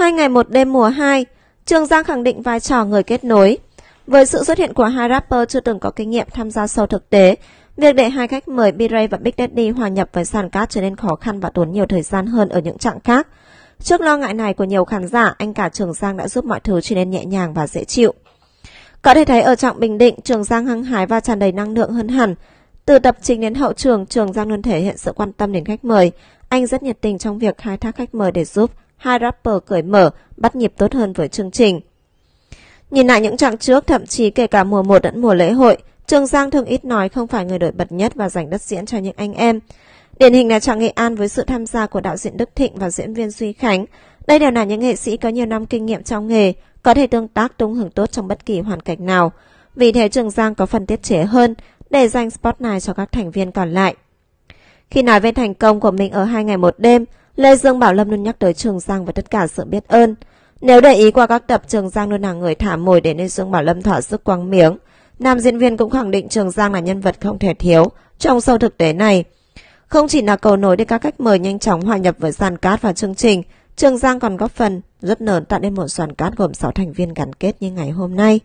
Hai ngày một đêm mùa 2, Trường Giang khẳng định vai trò người kết nối. Với sự xuất hiện của hai rapper chưa từng có kinh nghiệm tham gia sâu thực tế, việc để hai khách mời B-Ray và Big Daddy hòa nhập với sàn cát trở nên khó khăn và tốn nhiều thời gian hơn ở những trạng khác. Trước lo ngại này của nhiều khán giả, anh cả Trường Giang đã giúp mọi thứ trở nên nhẹ nhàng và dễ chịu. Có thể thấy ở trạng Bình Định, Trường Giang hăng hái và tràn đầy năng lượng hơn hẳn. Từ tập chính đến hậu trường, Trường Giang luôn thể hiện sự quan tâm đến khách mời. Anh rất nhiệt tình trong việc khai thác khách mời để giúp hai rapper cởi mở, bắt nhịp tốt hơn với chương trình. Nhìn lại những trạng trước, thậm chí kể cả mùa 1 lẫn mùa lễ hội, Trường Giang thường ít nói không phải người nổi bật nhất và dành đất diễn cho những anh em. Điển hình là trạng Nghệ An với sự tham gia của đạo diễn Đức Thịnh và diễn viên Duy Khánh. Đây đều là những nghệ sĩ có nhiều năm kinh nghiệm trong nghề, có thể tương tác tung hưởng tốt trong bất kỳ hoàn cảnh nào. Vì thế Trường Giang có phần tiết chế hơn để dành spot này cho các thành viên còn lại. Khi nói về thành công của mình ở hai ngày một đêm, Lê Dương Bảo Lâm luôn nhắc tới Trường Giang và tất cả sự biết ơn. Nếu để ý qua các tập Trường Giang luôn là người thả mồi để Lê Dương Bảo Lâm thỏa sức quăng miếng. Nam diễn viên cũng khẳng định Trường Giang là nhân vật không thể thiếu trong sâu thực tế này. Không chỉ là cầu nối để các khách mời nhanh chóng hòa nhập với dàn cát và chương trình, Trường Giang còn góp phần rất lớn tạo nên một sàn cát gồm 6 thành viên gắn kết như ngày hôm nay.